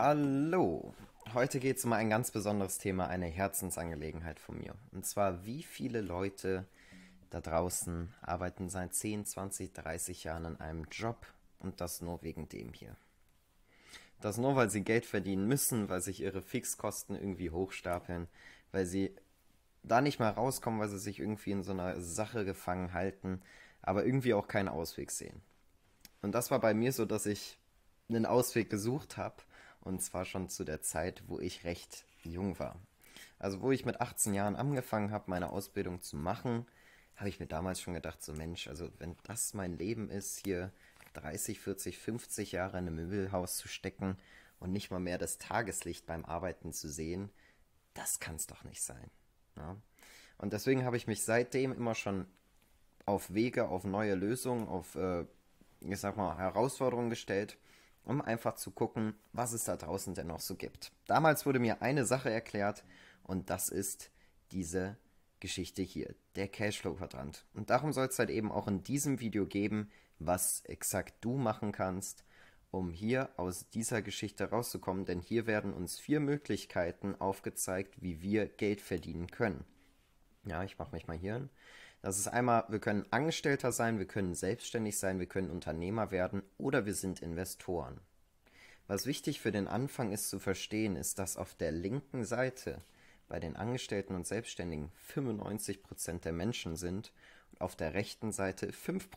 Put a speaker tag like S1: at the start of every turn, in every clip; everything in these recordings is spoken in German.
S1: Hallo. Heute geht es um ein ganz besonderes Thema, eine Herzensangelegenheit von mir. Und zwar, wie viele Leute da draußen arbeiten seit 10, 20, 30 Jahren in einem Job und das nur wegen dem hier. Das nur, weil sie Geld verdienen müssen, weil sich ihre Fixkosten irgendwie hochstapeln, weil sie da nicht mal rauskommen, weil sie sich irgendwie in so einer Sache gefangen halten, aber irgendwie auch keinen Ausweg sehen. Und das war bei mir so, dass ich einen Ausweg gesucht habe und zwar schon zu der Zeit, wo ich recht jung war. Also wo ich mit 18 Jahren angefangen habe, meine Ausbildung zu machen, habe ich mir damals schon gedacht, so Mensch, also wenn das mein Leben ist, hier 30, 40, 50 Jahre in einem Möbelhaus zu stecken und nicht mal mehr das Tageslicht beim Arbeiten zu sehen, das kann es doch nicht sein. Ja? Ne? Und deswegen habe ich mich seitdem immer schon auf Wege, auf neue Lösungen, auf, äh, ich sag mal, Herausforderungen gestellt um einfach zu gucken, was es da draußen denn noch so gibt. Damals wurde mir eine Sache erklärt und das ist diese Geschichte hier, der Cashflow-Quadrant. Und darum soll es halt eben auch in diesem Video geben, was exakt du machen kannst, um hier aus dieser Geschichte rauszukommen, denn hier werden uns vier Möglichkeiten aufgezeigt, wie wir Geld verdienen können. Ja, ich mache mich mal hier hin. Das ist einmal, wir können Angestellter sein, wir können selbstständig sein, wir können Unternehmer werden oder wir sind Investoren. Was wichtig für den Anfang ist zu verstehen, ist, dass auf der linken Seite bei den Angestellten und Selbstständigen 95 der Menschen sind und auf der rechten Seite 5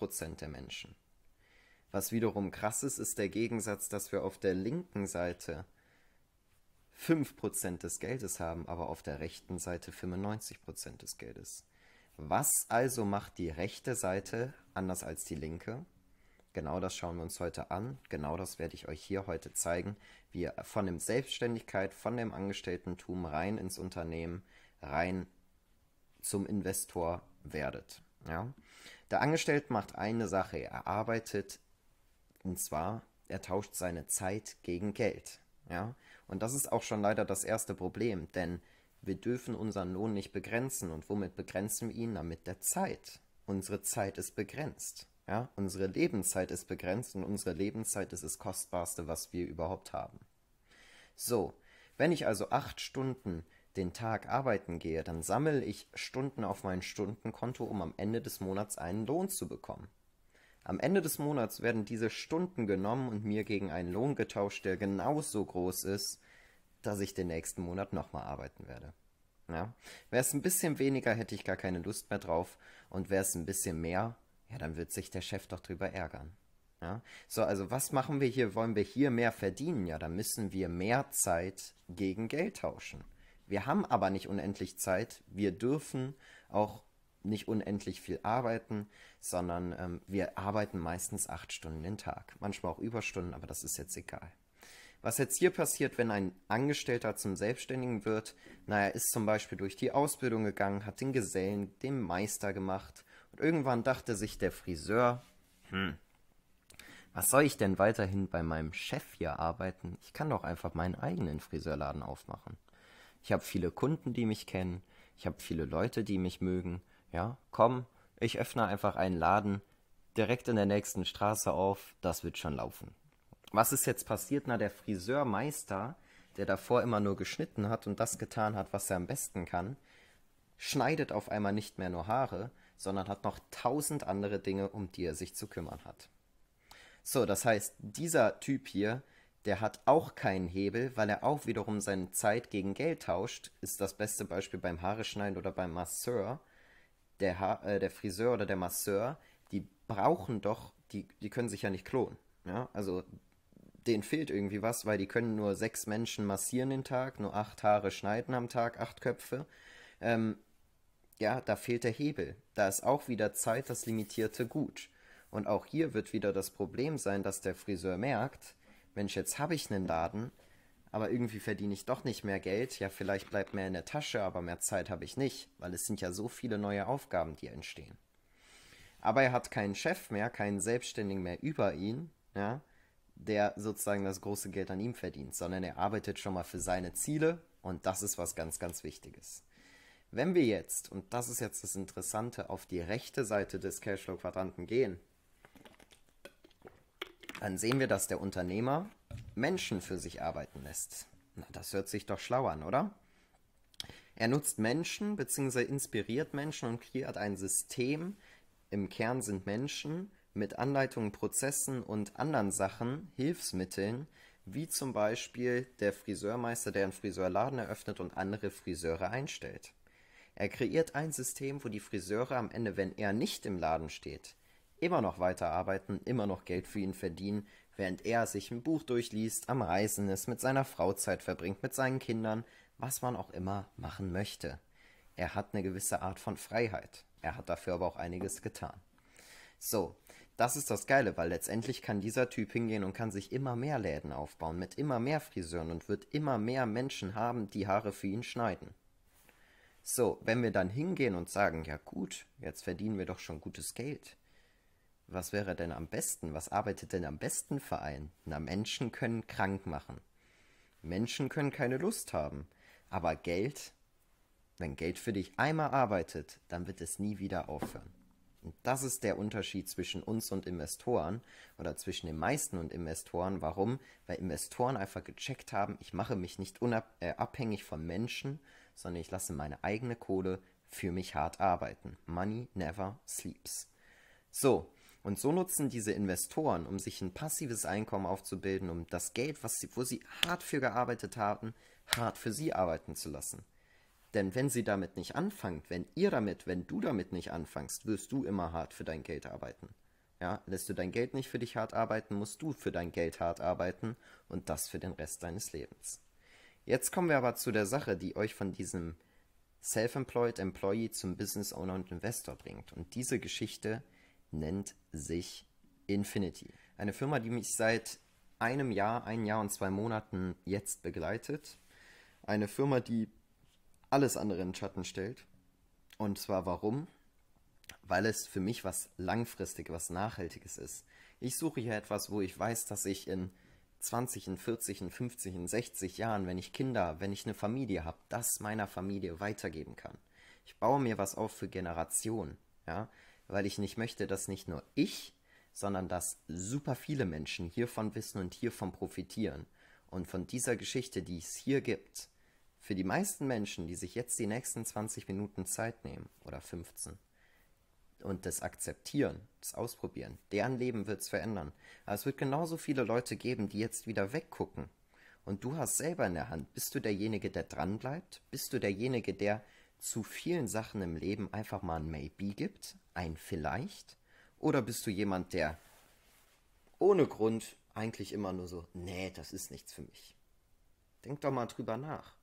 S1: der Menschen. Was wiederum krass ist, ist der Gegensatz, dass wir auf der linken Seite 5% des Geldes haben, aber auf der rechten Seite 95% des Geldes. Was also macht die rechte Seite anders als die linke? Genau das schauen wir uns heute an. Genau das werde ich euch hier heute zeigen, wie ihr von dem Selbstständigkeit, von dem Angestelltentum rein ins Unternehmen, rein zum Investor werdet. Ja? Der Angestellte macht eine Sache, er arbeitet und zwar, er tauscht seine Zeit gegen Geld. Ja? Und das ist auch schon leider das erste Problem, denn wir dürfen unseren Lohn nicht begrenzen. Und womit begrenzen wir ihn? Damit der Zeit. Unsere Zeit ist begrenzt. Ja, unsere Lebenszeit ist begrenzt und unsere Lebenszeit ist das Kostbarste, was wir überhaupt haben. So, wenn ich also acht Stunden den Tag arbeiten gehe, dann sammle ich Stunden auf mein Stundenkonto, um am Ende des Monats einen Lohn zu bekommen. Am Ende des Monats werden diese Stunden genommen und mir gegen einen Lohn getauscht, der genauso groß ist, dass ich den nächsten Monat nochmal arbeiten werde. Ja? Wäre es ein bisschen weniger, hätte ich gar keine Lust mehr drauf und wäre es ein bisschen mehr, ja, dann wird sich der Chef doch drüber ärgern. Ja? So, also was machen wir hier? Wollen wir hier mehr verdienen? Ja, dann müssen wir mehr Zeit gegen Geld tauschen. Wir haben aber nicht unendlich Zeit. Wir dürfen auch nicht unendlich viel arbeiten, sondern ähm, wir arbeiten meistens acht Stunden den Tag. Manchmal auch Überstunden, aber das ist jetzt egal. Was jetzt hier passiert, wenn ein Angestellter zum Selbstständigen wird, naja, ist zum Beispiel durch die Ausbildung gegangen, hat den Gesellen, den Meister gemacht und irgendwann dachte sich der Friseur, hm, was soll ich denn weiterhin bei meinem Chef hier arbeiten? Ich kann doch einfach meinen eigenen Friseurladen aufmachen. Ich habe viele Kunden, die mich kennen, ich habe viele Leute, die mich mögen. Ja, komm, ich öffne einfach einen Laden direkt in der nächsten Straße auf, das wird schon laufen. Was ist jetzt passiert? Na, der Friseurmeister, der davor immer nur geschnitten hat und das getan hat, was er am besten kann, schneidet auf einmal nicht mehr nur Haare, sondern hat noch tausend andere Dinge, um die er sich zu kümmern hat. So, das heißt, dieser Typ hier, der hat auch keinen Hebel, weil er auch wiederum seine Zeit gegen Geld tauscht, ist das beste Beispiel beim Haare schneiden oder beim Masseur. Der, ha äh, der Friseur oder der Masseur, die brauchen doch, die, die können sich ja nicht klonen. Ja? Also denen fehlt irgendwie was, weil die können nur sechs Menschen massieren den Tag, nur acht Haare schneiden am Tag, acht Köpfe. Ähm, ja, da fehlt der Hebel. Da ist auch wieder Zeit das limitierte Gut. Und auch hier wird wieder das Problem sein, dass der Friseur merkt, Mensch, jetzt habe ich einen Laden, aber irgendwie verdiene ich doch nicht mehr Geld. Ja, vielleicht bleibt mehr in der Tasche, aber mehr Zeit habe ich nicht, weil es sind ja so viele neue Aufgaben, die entstehen. Aber er hat keinen Chef mehr, keinen Selbstständigen mehr über ihn, ja, der sozusagen das große Geld an ihm verdient, sondern er arbeitet schon mal für seine Ziele und das ist was ganz, ganz Wichtiges. Wenn wir jetzt, und das ist jetzt das Interessante, auf die rechte Seite des Cashflow-Quadranten gehen, dann sehen wir, dass der Unternehmer Menschen für sich arbeiten lässt. Na, das hört sich doch schlau an, oder? Er nutzt Menschen bzw. inspiriert Menschen und kreiert ein System. Im Kern sind Menschen mit Anleitungen, Prozessen und anderen Sachen, Hilfsmitteln, wie zum Beispiel der Friseurmeister, der einen Friseurladen eröffnet und andere Friseure einstellt. Er kreiert ein System, wo die Friseure am Ende, wenn er nicht im Laden steht, immer noch weiterarbeiten, immer noch Geld für ihn verdienen, während er sich ein Buch durchliest, am Reisen ist, mit seiner Frau Zeit verbringt, mit seinen Kindern, was man auch immer machen möchte. Er hat eine gewisse Art von Freiheit. Er hat dafür aber auch einiges getan. So, das ist das Geile, weil letztendlich kann dieser Typ hingehen und kann sich immer mehr Läden aufbauen, mit immer mehr Friseuren und wird immer mehr Menschen haben, die Haare für ihn schneiden. So, wenn wir dann hingehen und sagen, ja gut, jetzt verdienen wir doch schon gutes Geld. Was wäre denn am besten? Was arbeitet denn am besten für einen? Na, Menschen können krank machen. Menschen können keine Lust haben. Aber Geld, wenn Geld für dich einmal arbeitet, dann wird es nie wieder aufhören. Und das ist der Unterschied zwischen uns und Investoren oder zwischen den meisten und Investoren. Warum? Weil Investoren einfach gecheckt haben, ich mache mich nicht äh, abhängig von Menschen, sondern ich lasse meine eigene Kohle für mich hart arbeiten. Money never sleeps. So, und so nutzen diese Investoren, um sich ein passives Einkommen aufzubilden, um das Geld, was sie, wo sie hart für gearbeitet haben, hart für sie arbeiten zu lassen. Denn wenn sie damit nicht anfangt, wenn ihr damit, wenn du damit nicht anfängst, wirst du immer hart für dein Geld arbeiten. Ja, lässt du dein Geld nicht für dich hart arbeiten, musst du für dein Geld hart arbeiten und das für den Rest deines Lebens. Jetzt kommen wir aber zu der Sache, die euch von diesem Self-Employed Employee zum Business Owner und Investor bringt. Und diese Geschichte nennt sich Infinity. Eine Firma, die mich seit einem Jahr, ein Jahr und zwei Monaten jetzt begleitet. Eine Firma, die alles andere in Schatten stellt. Und zwar warum? Weil es für mich was Langfristiges, was nachhaltiges ist. Ich suche hier etwas, wo ich weiß, dass ich in 20, in 40, in 50, in 60 Jahren, wenn ich Kinder, wenn ich eine Familie habe, das meiner Familie weitergeben kann. Ich baue mir was auf für Generationen, ja, weil ich nicht möchte, dass nicht nur ich, sondern dass super viele Menschen hiervon wissen und hiervon profitieren. Und von dieser Geschichte, die es hier gibt, für die meisten Menschen, die sich jetzt die nächsten 20 Minuten Zeit nehmen oder 15, und das Akzeptieren, das Ausprobieren, deren Leben wird es verändern. Aber es wird genauso viele Leute geben, die jetzt wieder weggucken. Und du hast selber in der Hand, bist du derjenige, der dranbleibt? Bist du derjenige, der zu vielen Sachen im Leben einfach mal ein Maybe gibt, ein Vielleicht? Oder bist du jemand, der ohne Grund eigentlich immer nur so, nee, das ist nichts für mich? Denk doch mal drüber nach.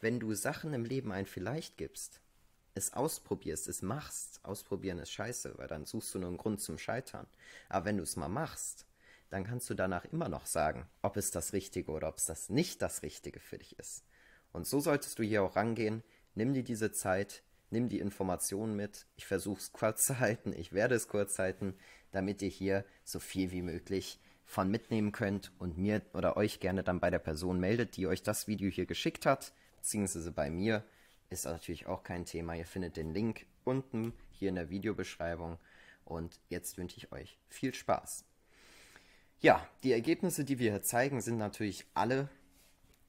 S1: Wenn du Sachen im Leben ein Vielleicht gibst, es ausprobierst, es machst, ausprobieren ist scheiße, weil dann suchst du nur einen Grund zum Scheitern. Aber wenn du es mal machst, dann kannst du danach immer noch sagen, ob es das Richtige oder ob es das nicht das Richtige für dich ist. Und so solltest du hier auch rangehen. Nimm dir diese Zeit, nimm die Informationen mit. Ich versuche es kurz zu halten, ich werde es kurz halten, damit ihr hier so viel wie möglich von mitnehmen könnt und mir oder euch gerne dann bei der Person meldet, die euch das Video hier geschickt hat, beziehungsweise bei mir ist also natürlich auch kein Thema. Ihr findet den Link unten hier in der Videobeschreibung. Und jetzt wünsche ich euch viel Spaß. Ja, die Ergebnisse, die wir hier zeigen, sind natürlich alle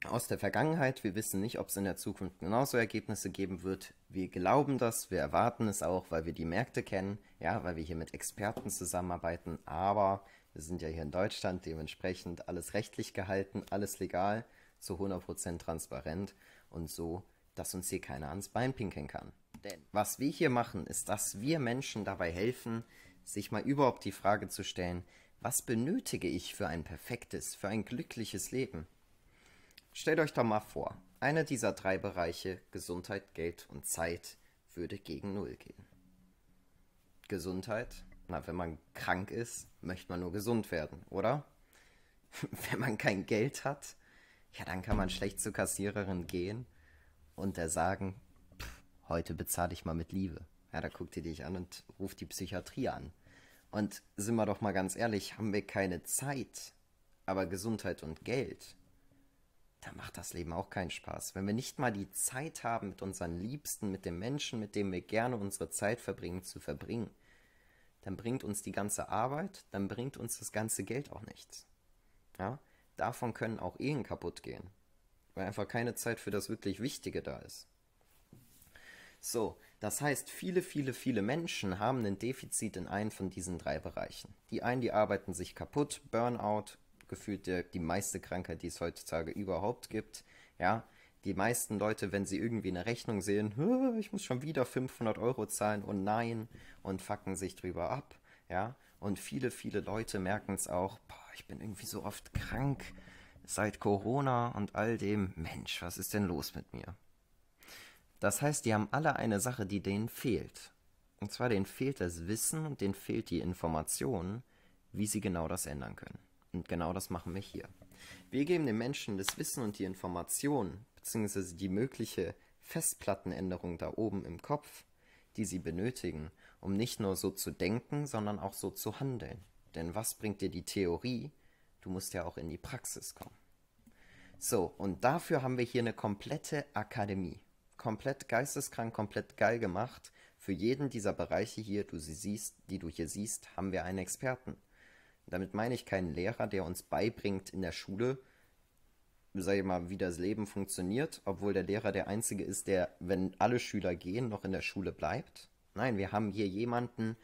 S1: aus der Vergangenheit. Wir wissen nicht, ob es in der Zukunft genauso Ergebnisse geben wird. Wir glauben das, wir erwarten es auch, weil wir die Märkte kennen, ja, weil wir hier mit Experten zusammenarbeiten. Aber wir sind ja hier in Deutschland, dementsprechend alles rechtlich gehalten, alles legal, zu 100% transparent. Und so dass uns hier keiner ans Bein pinkeln kann. Denn was wir hier machen, ist, dass wir Menschen dabei helfen, sich mal überhaupt die Frage zu stellen, was benötige ich für ein perfektes, für ein glückliches Leben? Stellt euch doch mal vor, einer dieser drei Bereiche, Gesundheit, Geld und Zeit, würde gegen Null gehen. Gesundheit, na, wenn man krank ist, möchte man nur gesund werden, oder? wenn man kein Geld hat, ja, dann kann man schlecht zur Kassiererin gehen und untersagen, pff, heute bezahle ich mal mit Liebe. Ja, da guckt ihr dich an und ruft die Psychiatrie an. Und sind wir doch mal ganz ehrlich, haben wir keine Zeit, aber Gesundheit und Geld, da macht das Leben auch keinen Spaß. Wenn wir nicht mal die Zeit haben, mit unseren Liebsten, mit dem Menschen, mit dem wir gerne unsere Zeit verbringen, zu verbringen, dann bringt uns die ganze Arbeit, dann bringt uns das ganze Geld auch nichts. Ja? Davon können auch Ehen kaputt gehen weil einfach keine Zeit für das wirklich Wichtige da ist. So, das heißt, viele, viele, viele Menschen haben ein Defizit in einem von diesen drei Bereichen. Die einen, die arbeiten sich kaputt, Burnout, gefühlt der, die meiste Krankheit, die es heutzutage überhaupt gibt. Ja, die meisten Leute, wenn sie irgendwie eine Rechnung sehen, ich muss schon wieder 500 Euro zahlen und nein und fucken sich drüber ab. Ja, und viele, viele Leute merken es auch, boah, ich bin irgendwie so oft krank Seit Corona und all dem, Mensch, was ist denn los mit mir? Das heißt, die haben alle eine Sache, die denen fehlt. Und zwar denen fehlt das Wissen und denen fehlt die Information, wie sie genau das ändern können. Und genau das machen wir hier. Wir geben den Menschen das Wissen und die Information, beziehungsweise die mögliche Festplattenänderung da oben im Kopf, die sie benötigen, um nicht nur so zu denken, sondern auch so zu handeln. Denn was bringt dir die Theorie? Du musst ja auch in die Praxis kommen. So, und dafür haben wir hier eine komplette Akademie. Komplett geisteskrank, komplett geil gemacht. Für jeden dieser Bereiche hier, du siehst, die du hier siehst, haben wir einen Experten. Damit meine ich keinen Lehrer, der uns beibringt in der Schule, sag ich mal, wie das Leben funktioniert, obwohl der Lehrer der Einzige ist, der, wenn alle Schüler gehen, noch in der Schule bleibt. Nein, wir haben hier jemanden,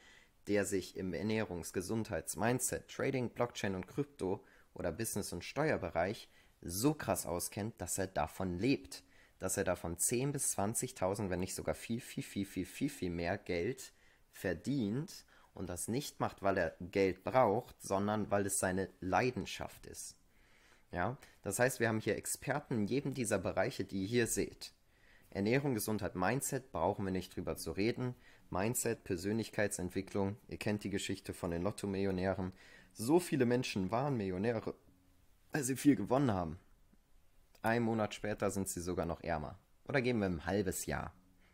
S1: der sich im Ernährungs-, Gesundheits-, Mindset-, Trading-, Blockchain- und Krypto- oder Business- und Steuerbereich so krass auskennt, dass er davon lebt. Dass er davon 10.000 bis 20.000, wenn nicht sogar viel, viel, viel, viel, viel, viel mehr Geld verdient und das nicht macht, weil er Geld braucht, sondern weil es seine Leidenschaft ist. Ja, das heißt, wir haben hier Experten in jedem dieser Bereiche, die ihr hier seht. Ernährung, Gesundheit, Mindset brauchen wir nicht drüber zu reden. Mindset, Persönlichkeitsentwicklung, ihr kennt die Geschichte von den Lotto-Millionären. So viele Menschen waren Millionäre weil sie viel gewonnen haben. Ein Monat später sind sie sogar noch ärmer. Oder geben wir ein halbes Jahr.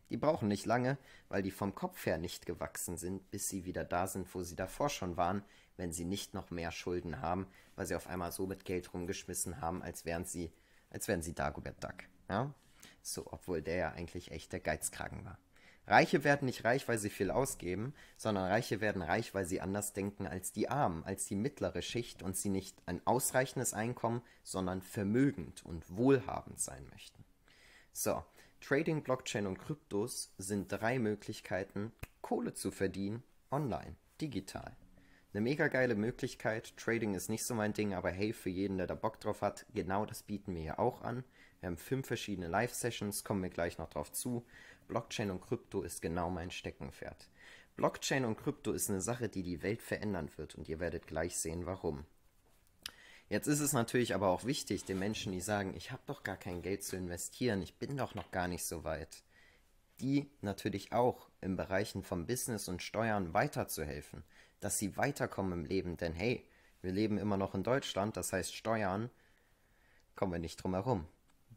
S1: Die brauchen nicht lange, weil die vom Kopf her nicht gewachsen sind, bis sie wieder da sind, wo sie davor schon waren, wenn sie nicht noch mehr Schulden haben, weil sie auf einmal so mit Geld rumgeschmissen haben, als wären sie, als wären sie Dagobert Duck. Ja? So, obwohl der ja eigentlich echt der Geizkragen war. Reiche werden nicht reich, weil sie viel ausgeben, sondern Reiche werden reich, weil sie anders denken als die Armen, als die mittlere Schicht und sie nicht ein ausreichendes Einkommen, sondern vermögend und wohlhabend sein möchten. So, Trading, Blockchain und Kryptos sind drei Möglichkeiten, Kohle zu verdienen, online, digital. Eine mega geile Möglichkeit. Trading ist nicht so mein Ding, aber hey, für jeden, der da Bock drauf hat, genau das bieten wir ja auch an. Wir haben fünf verschiedene Live-Sessions, kommen wir gleich noch drauf zu. Blockchain und Krypto ist genau mein Steckenpferd. Blockchain und Krypto ist eine Sache, die die Welt verändern wird und ihr werdet gleich sehen, warum. Jetzt ist es natürlich aber auch wichtig, den Menschen, die sagen, ich habe doch gar kein Geld zu investieren, ich bin doch noch gar nicht so weit, die natürlich auch im Bereichen von Business und Steuern weiterzuhelfen, dass sie weiterkommen im Leben, denn hey, wir leben immer noch in Deutschland, das heißt Steuern, kommen wir nicht drum herum.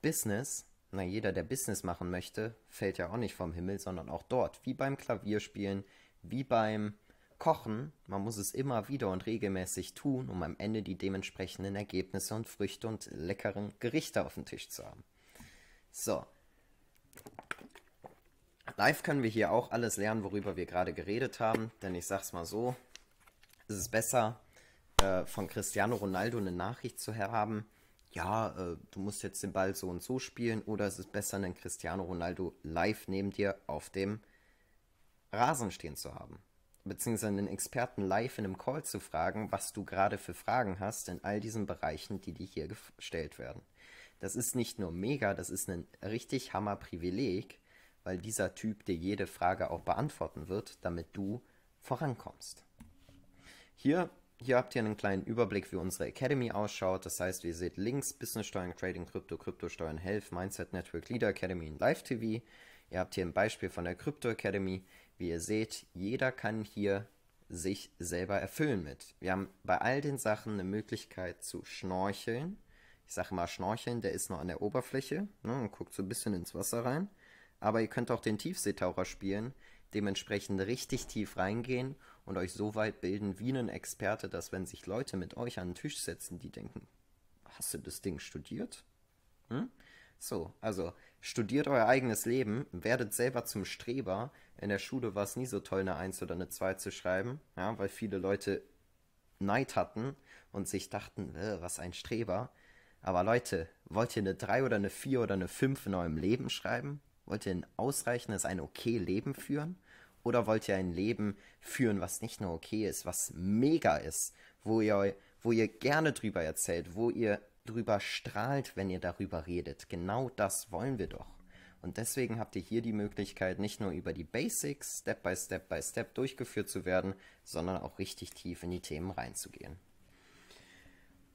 S1: Business na, jeder, der Business machen möchte, fällt ja auch nicht vom Himmel, sondern auch dort, wie beim Klavierspielen, wie beim Kochen, man muss es immer wieder und regelmäßig tun, um am Ende die dementsprechenden Ergebnisse und Früchte und leckeren Gerichte auf dem Tisch zu haben. So. Live können wir hier auch alles lernen, worüber wir gerade geredet haben, denn ich sag's mal so, es ist besser, äh, von Cristiano Ronaldo eine Nachricht zu haben, ja, äh, du musst jetzt den Ball so und so spielen oder es ist besser, einen Cristiano Ronaldo live neben dir auf dem Rasen stehen zu haben. Beziehungsweise einen Experten live in einem Call zu fragen, was du gerade für Fragen hast in all diesen Bereichen, die dir hier gestellt werden. Das ist nicht nur mega, das ist ein richtig Hammer-Privileg, weil dieser Typ dir jede Frage auch beantworten wird, damit du vorankommst. Hier hier habt ihr einen kleinen Überblick, wie unsere Academy ausschaut. Das heißt, ihr seht links Business Steuern, Trading, Krypto, Kryptosteuern, Health, Mindset Network, Leader Academy und Live TV. Ihr habt hier ein Beispiel von der Crypto Academy. Wie ihr seht, jeder kann hier sich selber erfüllen mit. Wir haben bei all den Sachen eine Möglichkeit zu schnorcheln. Ich sage mal schnorcheln, der ist nur an der Oberfläche ne, und guckt so ein bisschen ins Wasser rein. Aber ihr könnt auch den Tiefseetaucher spielen, dementsprechend richtig tief reingehen und euch so weit bilden wie ein Experte, dass wenn sich Leute mit euch an den Tisch setzen, die denken, hast du das Ding studiert? Hm? So, also studiert euer eigenes Leben, werdet selber zum Streber. In der Schule war es nie so toll, eine 1 oder eine 2 zu schreiben, ja, weil viele Leute Neid hatten und sich dachten, äh, was ein Streber. Aber Leute, wollt ihr eine 3 oder eine 4 oder eine 5 in eurem Leben schreiben? Wollt ihr ein ausreichendes, ein okay Leben führen? Oder wollt ihr ein Leben führen, was nicht nur okay ist, was mega ist, wo ihr, wo ihr gerne drüber erzählt, wo ihr drüber strahlt, wenn ihr darüber redet? Genau das wollen wir doch. Und deswegen habt ihr hier die Möglichkeit, nicht nur über die Basics Step by Step by Step durchgeführt zu werden, sondern auch richtig tief in die Themen reinzugehen.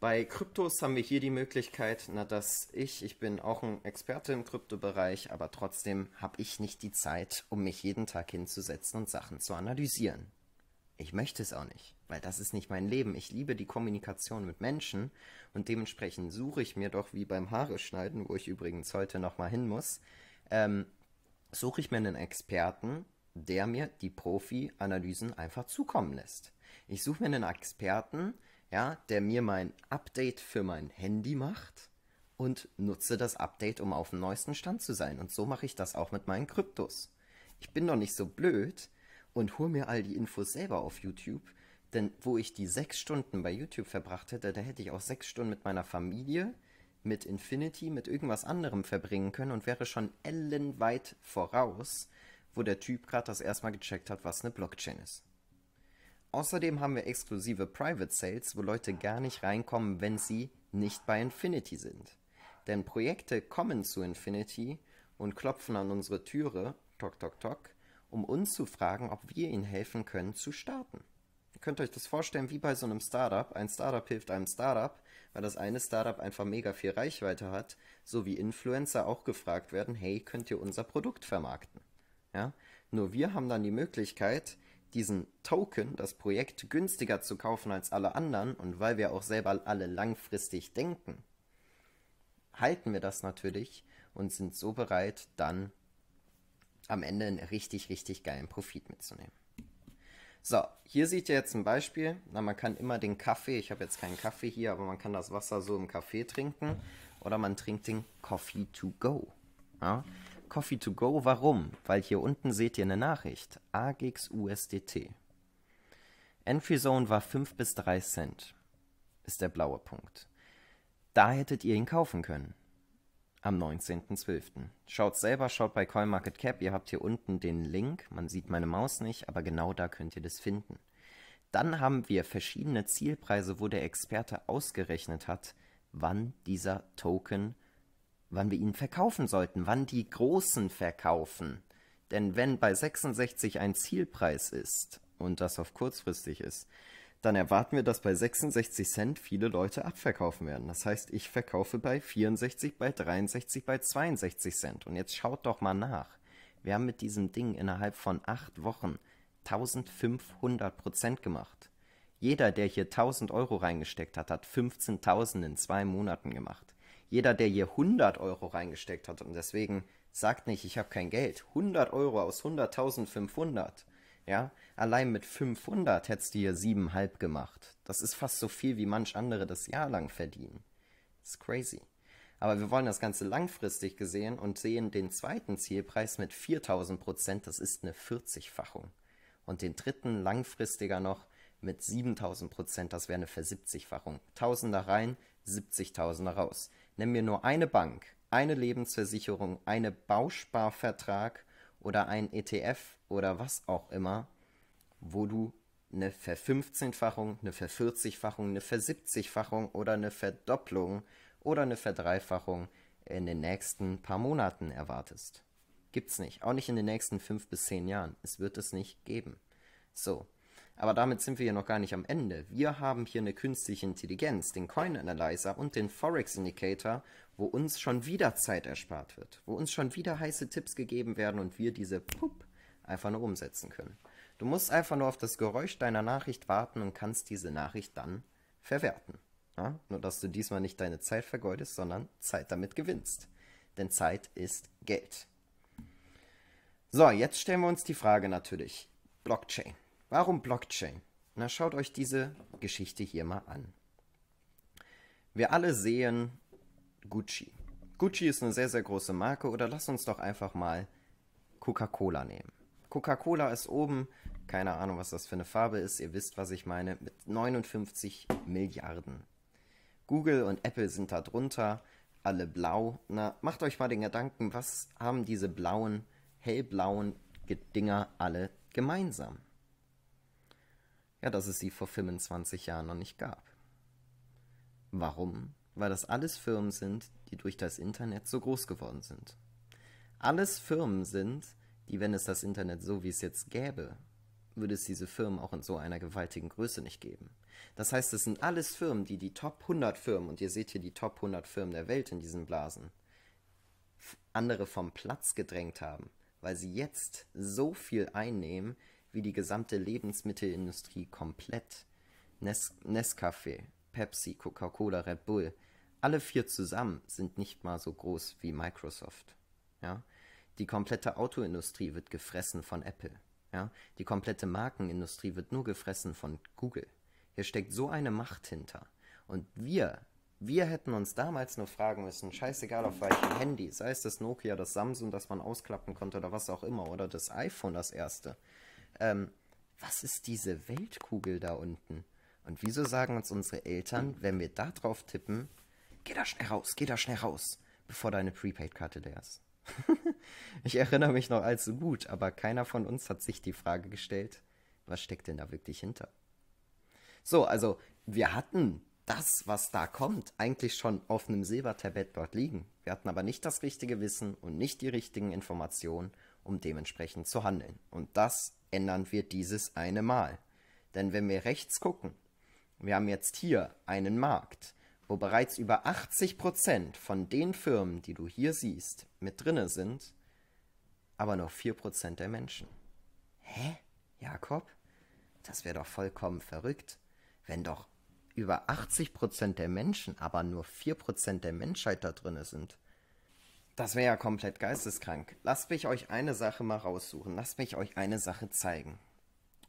S1: Bei Kryptos haben wir hier die Möglichkeit, na, dass ich, ich bin auch ein Experte im Kryptobereich, aber trotzdem habe ich nicht die Zeit, um mich jeden Tag hinzusetzen und Sachen zu analysieren. Ich möchte es auch nicht, weil das ist nicht mein Leben. Ich liebe die Kommunikation mit Menschen und dementsprechend suche ich mir doch wie beim Haare schneiden, wo ich übrigens heute nochmal hin muss, ähm, suche ich mir einen Experten, der mir die Profi-Analysen einfach zukommen lässt. Ich suche mir einen Experten, der ja, der mir mein Update für mein Handy macht und nutze das Update, um auf dem neuesten Stand zu sein. Und so mache ich das auch mit meinen Kryptos. Ich bin doch nicht so blöd und hole mir all die Infos selber auf YouTube, denn wo ich die sechs Stunden bei YouTube verbracht hätte, da hätte ich auch sechs Stunden mit meiner Familie, mit Infinity, mit irgendwas anderem verbringen können und wäre schon ellenweit voraus, wo der Typ gerade das erstmal gecheckt hat, was eine Blockchain ist. Außerdem haben wir exklusive Private Sales, wo Leute gar nicht reinkommen, wenn sie nicht bei Infinity sind. Denn Projekte kommen zu Infinity und klopfen an unsere Türe, tok tok tok, um uns zu fragen, ob wir ihnen helfen können zu starten. Ihr könnt euch das vorstellen wie bei so einem Startup. Ein Startup hilft einem Startup, weil das eine Startup einfach mega viel Reichweite hat, so wie Influencer auch gefragt werden, hey, könnt ihr unser Produkt vermarkten? Ja? Nur wir haben dann die Möglichkeit, diesen Token, das Projekt, günstiger zu kaufen als alle anderen und weil wir auch selber alle langfristig denken, halten wir das natürlich und sind so bereit, dann am Ende einen richtig, richtig geilen Profit mitzunehmen. So, hier seht ihr jetzt ein Beispiel. Na, man kann immer den Kaffee, ich habe jetzt keinen Kaffee hier, aber man kann das Wasser so im Kaffee trinken oder man trinkt den Coffee to go. Ja? Coffee to go. Warum? Weil hier unten seht ihr eine Nachricht. AGEX USDT. Entry Zone war 5 bis 3 Cent. Ist der blaue Punkt. Da hättet ihr ihn kaufen können. Am 19.12. Schaut selber, schaut bei CoinMarketCap. Ihr habt hier unten den Link. Man sieht meine Maus nicht, aber genau da könnt ihr das finden. Dann haben wir verschiedene Zielpreise, wo der Experte ausgerechnet hat, wann dieser Token wann wir ihn verkaufen sollten, wann die Großen verkaufen. Denn wenn bei 66 ein Zielpreis ist und das auf kurzfristig ist, dann erwarten wir, dass bei 66 Cent viele Leute abverkaufen werden. Das heißt, ich verkaufe bei 64, bei 63, bei 62 Cent. Und jetzt schaut doch mal nach. Wir haben mit diesem Ding innerhalb von acht Wochen 1500 Prozent gemacht. Jeder, der hier 1000 Euro reingesteckt hat, hat 15.000 in zwei Monaten gemacht jeder, der hier 100 Euro reingesteckt hat und deswegen sagt nicht, ich habe kein Geld. 100 Euro aus 100.500. Ja, allein mit 500 hättest du hier 7,5 gemacht. Das ist fast so viel, wie manch andere das Jahr lang verdienen. Das ist crazy. Aber wir wollen das Ganze langfristig gesehen und sehen den zweiten Zielpreis mit 4000 Prozent, das ist eine 40-fachung. Und den dritten langfristiger noch mit 7000 Prozent, das wäre eine Versiebzigfachung. 70 fachung Tausender rein, 70.000 raus. Nimm mir nur eine Bank, eine Lebensversicherung, einen Bausparvertrag oder ein ETF oder was auch immer, wo du eine Verfünfzehnfachung, eine Vervierzigfachung, eine Versiebzigfachung oder eine Verdopplung oder eine Verdreifachung in den nächsten paar Monaten erwartest. Gibt's nicht. Auch nicht in den nächsten fünf bis zehn Jahren. Es wird es nicht geben. So. Aber damit sind wir hier noch gar nicht am Ende. Wir haben hier eine künstliche Intelligenz, den Coin Analyzer und den Forex Indicator, wo uns schon wieder Zeit erspart wird, wo uns schon wieder heiße Tipps gegeben werden und wir diese pup, einfach nur umsetzen können. Du musst einfach nur auf das Geräusch deiner Nachricht warten und kannst diese Nachricht dann verwerten. Ja? Nur dass du diesmal nicht deine Zeit vergeudest, sondern Zeit damit gewinnst. Denn Zeit ist Geld. So, jetzt stellen wir uns die Frage natürlich. Blockchain. Warum Blockchain? Na, schaut euch diese Geschichte hier mal an. Wir alle sehen Gucci. Gucci ist eine sehr, sehr große Marke oder lass uns doch einfach mal Coca-Cola nehmen. Coca-Cola ist oben, keine Ahnung, was das für eine Farbe ist, ihr wisst, was ich meine, mit 59 Milliarden. Google und Apple sind da drunter, alle blau. Na, macht euch mal den Gedanken, was haben diese blauen, hellblauen Dinger alle gemeinsam? ja, dass es sie vor 25 Jahren noch nicht gab. Warum? Weil das alles Firmen sind, die durch das Internet so groß geworden sind. Alles Firmen sind, die, wenn es das Internet so wie es jetzt gäbe, würde es diese Firmen auch in so einer gewaltigen Größe nicht geben. Das heißt, es sind alles Firmen, die die Top 100 Firmen, und ihr seht hier die Top 100 Firmen der Welt in diesen Blasen, andere vom Platz gedrängt haben, weil sie jetzt so viel einnehmen, wie die gesamte Lebensmittelindustrie komplett. Nes Nescafé, Pepsi, Coca-Cola, Red Bull, alle vier zusammen sind nicht mal so groß wie Microsoft. Ja? Die komplette Autoindustrie wird gefressen von Apple. Ja? Die komplette Markenindustrie wird nur gefressen von Google. Hier steckt so eine Macht hinter. Und wir, wir hätten uns damals nur fragen müssen, scheißegal auf welchem Handy, sei es das Nokia, das Samsung, das man ausklappen konnte oder was auch immer, oder das iPhone, das erste ähm, was ist diese Weltkugel da unten? Und wieso sagen uns unsere Eltern, wenn wir da drauf tippen, geh da schnell raus, geh da schnell raus, bevor deine Prepaid-Karte leer ist? ich erinnere mich noch allzu gut, aber keiner von uns hat sich die Frage gestellt, was steckt denn da wirklich hinter? So, also wir hatten das, was da kommt, eigentlich schon auf einem Silbertablett dort liegen. Wir hatten aber nicht das richtige Wissen und nicht die richtigen Informationen, um dementsprechend zu handeln. Und das ändern wir dieses eine Mal. Denn wenn wir rechts gucken, wir haben jetzt hier einen Markt, wo bereits über 80% von den Firmen, die du hier siehst, mit drinne sind, aber nur 4% der Menschen. Hä? Jakob? Das wäre doch vollkommen verrückt, wenn doch über 80% der Menschen, aber nur 4% der Menschheit da drinne sind. Das wäre ja komplett geisteskrank. Lasst mich euch eine Sache mal raussuchen. Lasst mich euch eine Sache zeigen.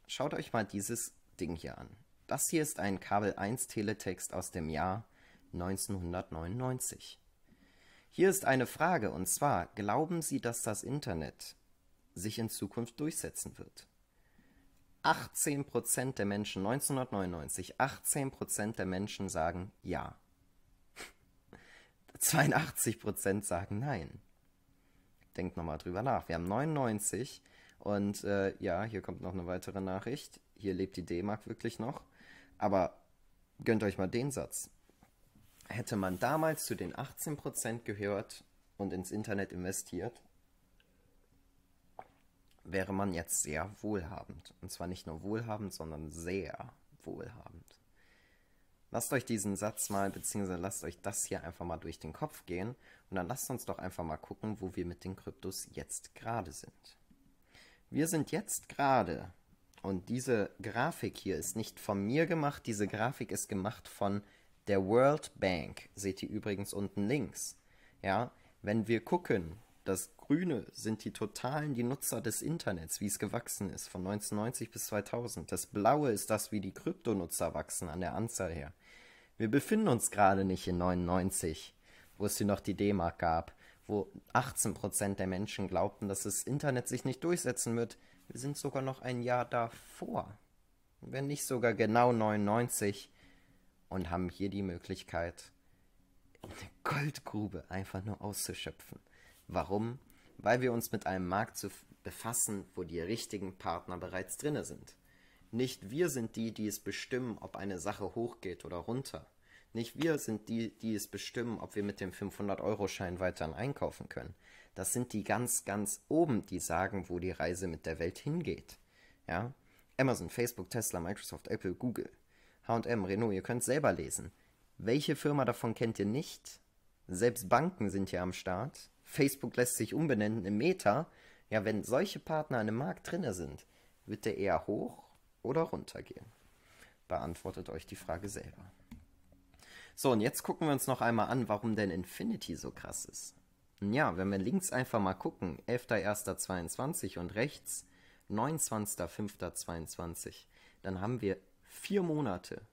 S1: Schaut euch mal dieses Ding hier an. Das hier ist ein Kabel 1 Teletext aus dem Jahr 1999. Hier ist eine Frage und zwar, glauben Sie, dass das Internet sich in Zukunft durchsetzen wird? 18% der Menschen 1999, 18% der Menschen sagen ja. 82 sagen nein. Denkt nochmal drüber nach. Wir haben 99 und äh, ja, hier kommt noch eine weitere Nachricht. Hier lebt die D-Mark wirklich noch. Aber gönnt euch mal den Satz. Hätte man damals zu den 18 gehört und ins Internet investiert, wäre man jetzt sehr wohlhabend. Und zwar nicht nur wohlhabend, sondern sehr wohlhabend. Lasst euch diesen Satz mal, beziehungsweise lasst euch das hier einfach mal durch den Kopf gehen und dann lasst uns doch einfach mal gucken, wo wir mit den Kryptos jetzt gerade sind. Wir sind jetzt gerade, und diese Grafik hier ist nicht von mir gemacht, diese Grafik ist gemacht von der World Bank. Seht ihr übrigens unten links. Ja, wenn wir gucken, das Grüne sind die totalen, die Nutzer des Internets, wie es gewachsen ist, von 1990 bis 2000. Das Blaue ist das, wie die Kryptonutzer wachsen an der Anzahl her. Wir befinden uns gerade nicht in 99, wo es hier noch die D-Mark gab, wo 18% der Menschen glaubten, dass das Internet sich nicht durchsetzen wird. Wir sind sogar noch ein Jahr davor, wenn nicht sogar genau 99 und haben hier die Möglichkeit, eine Goldgrube einfach nur auszuschöpfen. Warum? Weil wir uns mit einem Markt befassen, wo die richtigen Partner bereits drinne sind. Nicht wir sind die, die es bestimmen, ob eine Sache hochgeht oder runter. Nicht wir sind die, die es bestimmen, ob wir mit dem 500-Euro-Schein weiterhin einkaufen können. Das sind die ganz, ganz oben, die sagen, wo die Reise mit der Welt hingeht. Ja? Amazon, Facebook, Tesla, Microsoft, Apple, Google, H&M, Renault, ihr könnt selber lesen. Welche Firma davon kennt ihr nicht? Selbst Banken sind hier am Start. Facebook lässt sich umbenennen in Meta. Ja, wenn solche Partner in einem Markt drinne sind, wird der eher hoch oder runtergehen? Beantwortet euch die Frage selber. So, und jetzt gucken wir uns noch einmal an, warum denn Infinity so krass ist. Ja, wenn wir links einfach mal gucken, 11.01.22 und rechts 29.05.22, dann haben wir vier Monate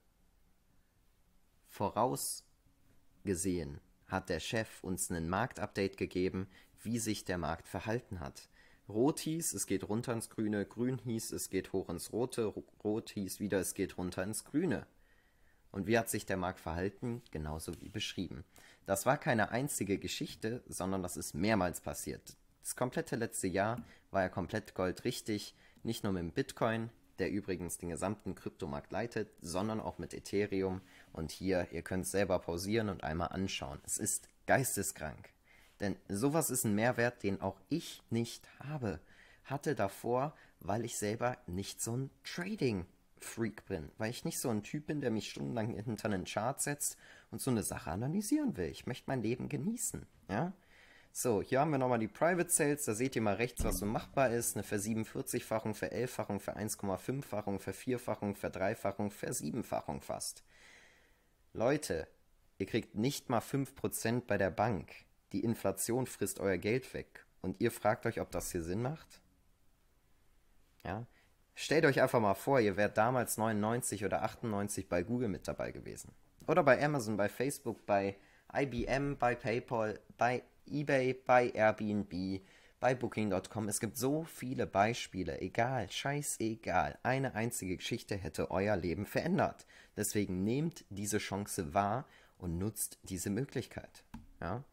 S1: vorausgesehen, hat der Chef uns einen Marktupdate gegeben, wie sich der Markt verhalten hat. Rot hieß, es geht runter ins Grüne. Grün hieß, es geht hoch ins Rote. Rot hieß wieder, es geht runter ins Grüne. Und wie hat sich der Markt verhalten? Genauso wie beschrieben. Das war keine einzige Geschichte, sondern das ist mehrmals passiert. Das komplette letzte Jahr war er komplett goldrichtig, nicht nur mit dem Bitcoin, der übrigens den gesamten Kryptomarkt leitet, sondern auch mit Ethereum. Und hier, ihr könnt es selber pausieren und einmal anschauen. Es ist geisteskrank. Denn sowas ist ein Mehrwert, den auch ich nicht habe. Hatte davor, weil ich selber nicht so ein Trading-Freak bin. Weil ich nicht so ein Typ bin, der mich stundenlang hinter einen Chart setzt und so eine Sache analysieren will. Ich möchte mein Leben genießen. Ja? So, hier haben wir nochmal die Private Sales. Da seht ihr mal rechts, was so machbar ist. Eine Ver-47-Fachung, Ver-11-Fachung, Ver-1,5-Fachung, Ver-4-Fachung, Ver-3-Fachung, Ver-7-Fachung fast. Leute, ihr kriegt nicht mal 5% bei der Bank die Inflation frisst euer Geld weg und ihr fragt euch, ob das hier Sinn macht? Ja? Stellt euch einfach mal vor, ihr wärt damals 99 oder 98 bei Google mit dabei gewesen. Oder bei Amazon, bei Facebook, bei IBM, bei PayPal, bei eBay, bei Airbnb, bei Booking.com. Es gibt so viele Beispiele. Egal, scheißegal. Eine einzige Geschichte hätte euer Leben verändert. Deswegen nehmt diese Chance wahr und nutzt diese Möglichkeit. Ja?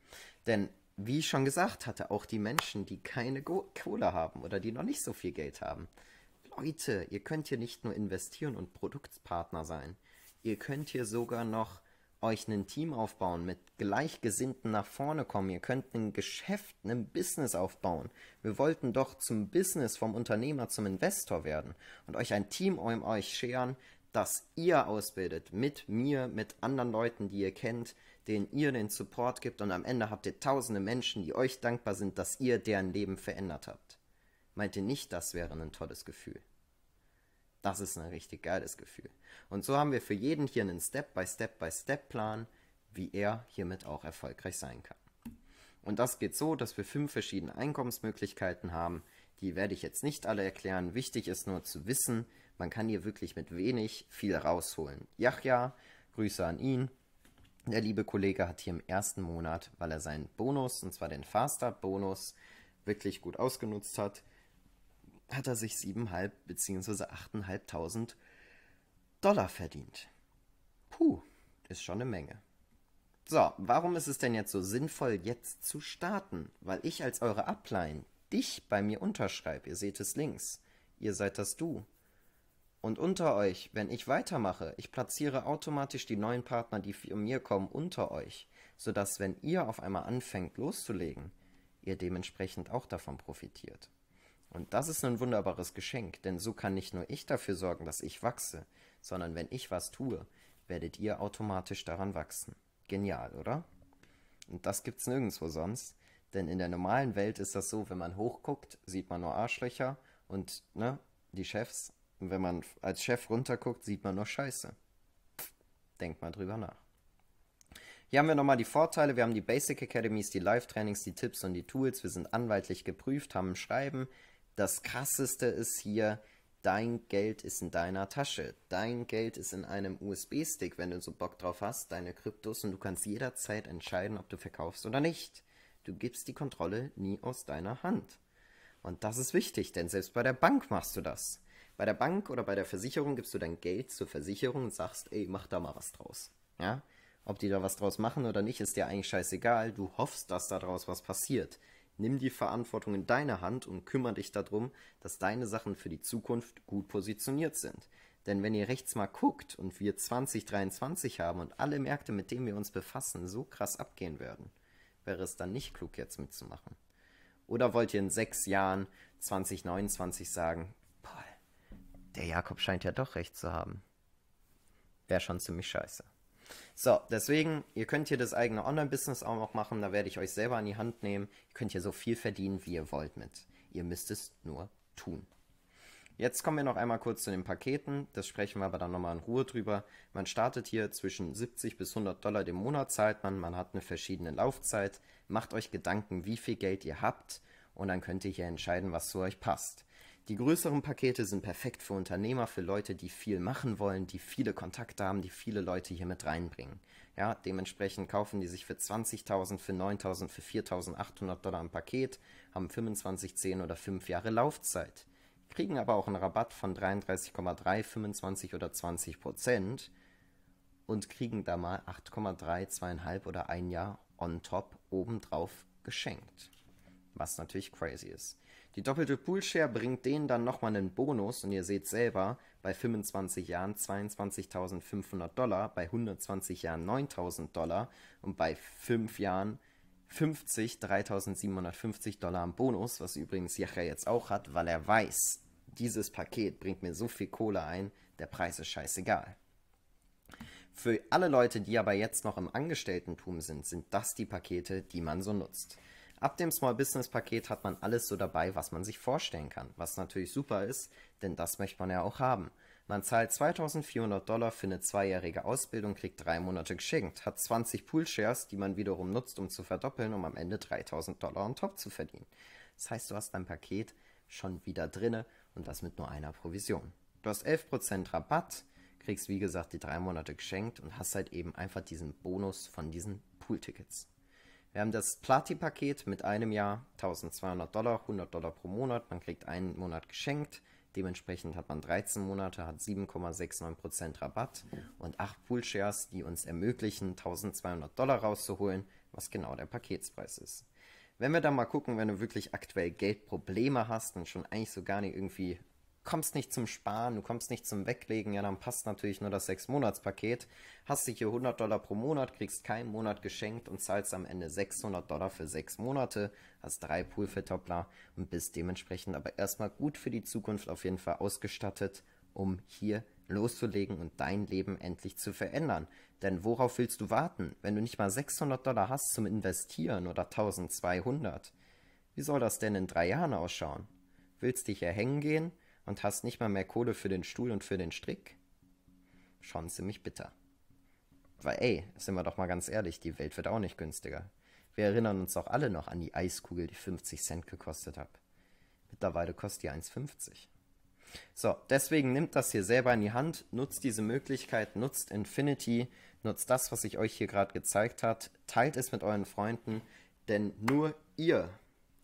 S1: Denn wie ich schon gesagt hatte, auch die Menschen, die keine Go Kohle haben oder die noch nicht so viel Geld haben. Leute, ihr könnt hier nicht nur investieren und Produktpartner sein. Ihr könnt hier sogar noch euch ein Team aufbauen, mit Gleichgesinnten nach vorne kommen. Ihr könnt ein Geschäft, ein Business aufbauen. Wir wollten doch zum Business vom Unternehmer zum Investor werden und euch ein Team um euch scheren, das ihr ausbildet, mit mir, mit anderen Leuten, die ihr kennt, denen ihr den Support gibt und am Ende habt ihr tausende Menschen, die euch dankbar sind, dass ihr deren Leben verändert habt. Meint ihr nicht, das wäre ein tolles Gefühl? Das ist ein richtig geiles Gefühl. Und so haben wir für jeden hier einen Step-by-Step-by-Step-Plan, wie er hiermit auch erfolgreich sein kann. Und das geht so, dass wir fünf verschiedene Einkommensmöglichkeiten haben. Die werde ich jetzt nicht alle erklären. Wichtig ist nur zu wissen, man kann hier wirklich mit wenig viel rausholen. Yachja, Grüße an ihn. Der liebe Kollege hat hier im ersten Monat, weil er seinen Bonus, und zwar den fast up bonus wirklich gut ausgenutzt hat, hat er sich 7.500 bzw. 8.500 Dollar verdient. Puh, ist schon eine Menge. So, warum ist es denn jetzt so sinnvoll, jetzt zu starten? Weil ich als eure Ablein dich bei mir unterschreibe. Ihr seht es links. Ihr seid das Du. Und unter euch, wenn ich weitermache, ich platziere automatisch die neuen Partner, die von mir kommen, unter euch, sodass, wenn ihr auf einmal anfängt loszulegen, ihr dementsprechend auch davon profitiert. Und das ist ein wunderbares Geschenk, denn so kann nicht nur ich dafür sorgen, dass ich wachse, sondern wenn ich was tue, werdet ihr automatisch daran wachsen. Genial, oder? Und das gibt's nirgendwo sonst, denn in der normalen Welt ist das so, wenn man hochguckt, sieht man nur Arschlöcher und ne, die Chefs und wenn man als Chef runterguckt, sieht man nur Scheiße. Denkt mal drüber nach. Hier haben wir nochmal die Vorteile. Wir haben die Basic Academies, die Live-Trainings, die Tipps und die Tools. Wir sind anwaltlich geprüft, haben ein Schreiben. Das krasseste ist hier, dein Geld ist in deiner Tasche. Dein Geld ist in einem USB-Stick, wenn du so Bock drauf hast, deine Kryptos und du kannst jederzeit entscheiden, ob du verkaufst oder nicht. Du gibst die Kontrolle nie aus deiner Hand. Und das ist wichtig, denn selbst bei der Bank machst du das. Bei der Bank oder bei der Versicherung gibst du dein Geld zur Versicherung und sagst, ey, mach da mal was draus. Ja? Ob die da was draus machen oder nicht, ist dir eigentlich scheißegal. Du hoffst, dass da draus was passiert. Nimm die Verantwortung in deine Hand und kümmere dich darum, dass deine Sachen für die Zukunft gut positioniert sind. Denn wenn ihr rechts mal guckt und wir 2023 haben und alle Märkte, mit denen wir uns befassen, so krass abgehen werden, wäre es dann nicht klug, jetzt mitzumachen. Oder wollt ihr in sechs Jahren 2029 sagen, der Jakob scheint ja doch recht zu haben. Wäre schon ziemlich scheiße. So, deswegen, ihr könnt hier das eigene Online-Business auch machen, da werde ich euch selber an die Hand nehmen. Ihr könnt hier so viel verdienen, wie ihr wollt mit. Ihr müsst es nur tun. Jetzt kommen wir noch einmal kurz zu den Paketen, das sprechen wir aber dann nochmal in Ruhe drüber. Man startet hier zwischen 70 bis 100 Dollar im Monat zahlt man, man hat eine verschiedene Laufzeit, macht euch Gedanken, wie viel Geld ihr habt und dann könnt ihr hier entscheiden, was zu euch passt. Die größeren Pakete sind perfekt für Unternehmer, für Leute, die viel machen wollen, die viele Kontakte haben, die viele Leute hier mit reinbringen. Ja, dementsprechend kaufen die sich für 20.000, für 9.000, für 4.800 Dollar ein Paket, haben 25, 10 oder 5 Jahre Laufzeit, kriegen aber auch einen Rabatt von 33,3, 25 oder 20 Prozent und kriegen da mal 8,3, 2,5 oder ein Jahr on top obendrauf geschenkt. Was natürlich crazy ist. Die doppelte Poolshare bringt denen dann nochmal einen Bonus und ihr seht selber, bei 25 Jahren 22.500 Dollar, bei 120 Jahren 9.000 Dollar und bei 5 Jahren 50, 3.750 Dollar am Bonus, was übrigens Jacher jetzt auch hat, weil er weiß, dieses Paket bringt mir so viel Kohle ein, der Preis ist scheißegal. Für alle Leute, die aber jetzt noch im Angestelltentum sind, sind das die Pakete, die man so nutzt. Ab dem Small Business Paket hat man alles so dabei, was man sich vorstellen kann, was natürlich super ist, denn das möchte man ja auch haben. Man zahlt 2400 Dollar für eine zweijährige Ausbildung, kriegt drei Monate geschenkt, hat 20 Poolshares, die man wiederum nutzt, um zu verdoppeln, um am Ende 3000 Dollar on top zu verdienen. Das heißt, du hast dein Paket schon wieder drinne und das mit nur einer Provision. Du hast 11% Rabatt, kriegst wie gesagt die drei Monate geschenkt und hast halt eben einfach diesen Bonus von diesen Pooltickets. Wir haben das Platin-Paket mit einem Jahr, 1200 Dollar, 100 Dollar pro Monat. Man kriegt einen Monat geschenkt. Dementsprechend hat man 13 Monate, hat 7,69% Rabatt und 8 Poolshares, die uns ermöglichen, 1200 Dollar rauszuholen, was genau der Paketspreis ist. Wenn wir dann mal gucken, wenn du wirklich aktuell Geldprobleme hast und schon eigentlich so gar nicht irgendwie kommst nicht zum Sparen, du kommst nicht zum Weglegen, ja, dann passt natürlich nur das Sechs-Monats-Paket. Hast dich hier 100 Dollar pro Monat, kriegst keinen Monat geschenkt und zahlst am Ende 600 Dollar für sechs Monate, hast drei Poolverdoppler und bist dementsprechend aber erstmal gut für die Zukunft auf jeden Fall ausgestattet, um hier loszulegen und dein Leben endlich zu verändern. Denn worauf willst du warten, wenn du nicht mal 600 Dollar hast zum Investieren oder 1200? Wie soll das denn in drei Jahren ausschauen? Willst dich hier hängen gehen? und hast nicht mal mehr Kohle für den Stuhl und für den Strick? Schon ziemlich bitter. Weil, ey, sind wir doch mal ganz ehrlich, die Welt wird auch nicht günstiger. Wir erinnern uns doch alle noch an die Eiskugel, die 50 Cent gekostet hat. Mittlerweile kostet die 1,50. So, deswegen nimmt das hier selber in die Hand, nutzt diese Möglichkeit, nutzt Infinity, nutzt das, was ich euch hier gerade gezeigt hat, teilt es mit euren Freunden, denn nur ihr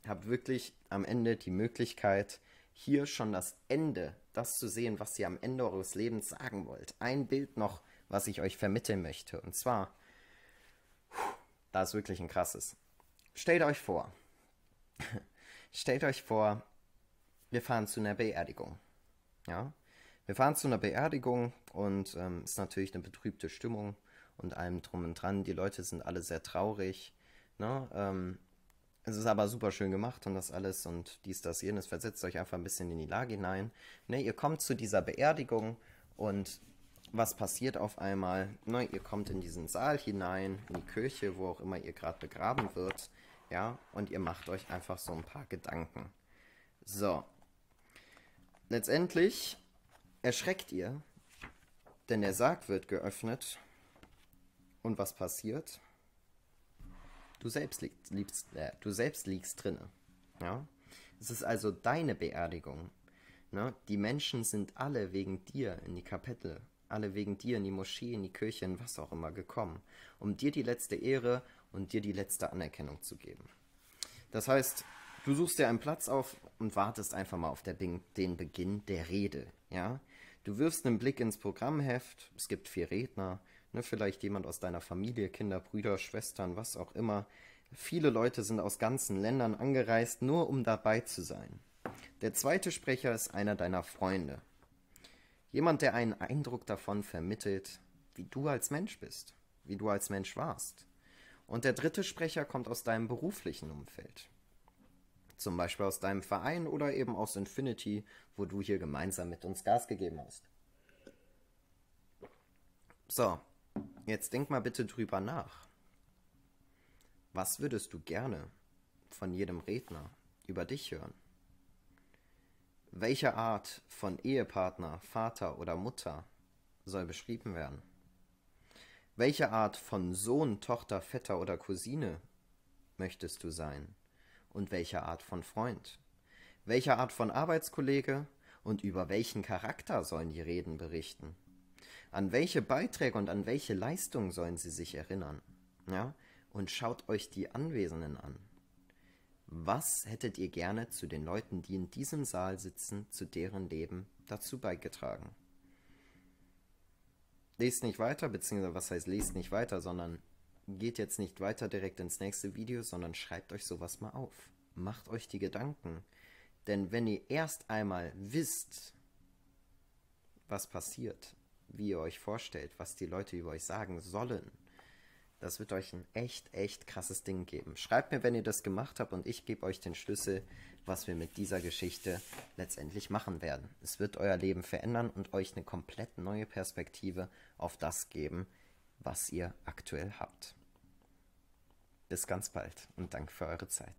S1: habt wirklich am Ende die Möglichkeit, hier schon das Ende, das zu sehen, was ihr am Ende eures Lebens sagen wollt. Ein Bild noch, was ich euch vermitteln möchte. Und zwar, da ist wirklich ein krasses. Stellt euch vor, stellt euch vor, wir fahren zu einer Beerdigung. Ja? Wir fahren zu einer Beerdigung und ähm, ist natürlich eine betrübte Stimmung und allem drum und dran. Die Leute sind alle sehr traurig. Ne? Ähm, es ist aber super schön gemacht und das alles und dies, das, jenes. Versetzt euch einfach ein bisschen in die Lage hinein. Ne, ihr kommt zu dieser Beerdigung und was passiert auf einmal? Ne, ihr kommt in diesen Saal hinein, in die Kirche, wo auch immer ihr gerade begraben wird. Ja, und ihr macht euch einfach so ein paar Gedanken. So. Letztendlich erschreckt ihr, denn der Sarg wird geöffnet. Und was passiert? Du selbst, liegst, liebst, äh, du selbst liegst drinne. Ja? Es ist also deine Beerdigung. Ne? Die Menschen sind alle wegen dir in die Kapelle, alle wegen dir in die Moschee, in die Kirche, in was auch immer gekommen, um dir die letzte Ehre und dir die letzte Anerkennung zu geben. Das heißt, du suchst dir einen Platz auf und wartest einfach mal auf Be den Beginn der Rede. Ja? Du wirfst einen Blick ins Programmheft, es gibt vier Redner, Ne, vielleicht jemand aus deiner Familie, Kinder, Brüder, Schwestern, was auch immer. Viele Leute sind aus ganzen Ländern angereist, nur um dabei zu sein. Der zweite Sprecher ist einer deiner Freunde. Jemand, der einen Eindruck davon vermittelt, wie du als Mensch bist, wie du als Mensch warst. Und der dritte Sprecher kommt aus deinem beruflichen Umfeld. Zum Beispiel aus deinem Verein oder eben aus Infinity, wo du hier gemeinsam mit uns Gas gegeben hast. So, Jetzt denk mal bitte drüber nach. Was würdest du gerne von jedem Redner über dich hören? Welche Art von Ehepartner, Vater oder Mutter soll beschrieben werden? Welche Art von Sohn, Tochter, Vetter oder Cousine möchtest du sein? Und welche Art von Freund? Welche Art von Arbeitskollege? Und über welchen Charakter sollen die Reden berichten? An welche Beiträge und an welche Leistungen sollen sie sich erinnern? Ja? Und schaut euch die Anwesenden an. Was hättet ihr gerne zu den Leuten, die in diesem Saal sitzen, zu deren Leben dazu beigetragen? Lest nicht weiter, beziehungsweise was heißt lest nicht weiter, sondern geht jetzt nicht weiter direkt ins nächste Video, sondern schreibt euch sowas mal auf. Macht euch die Gedanken. Denn wenn ihr erst einmal wisst, was passiert, wie ihr euch vorstellt, was die Leute über euch sagen sollen. Das wird euch ein echt, echt krasses Ding geben. Schreibt mir, wenn ihr das gemacht habt und ich gebe euch den Schlüssel, was wir mit dieser Geschichte letztendlich machen werden. Es wird euer Leben verändern und euch eine komplett neue Perspektive auf das geben, was ihr aktuell habt. Bis ganz bald und danke für eure Zeit.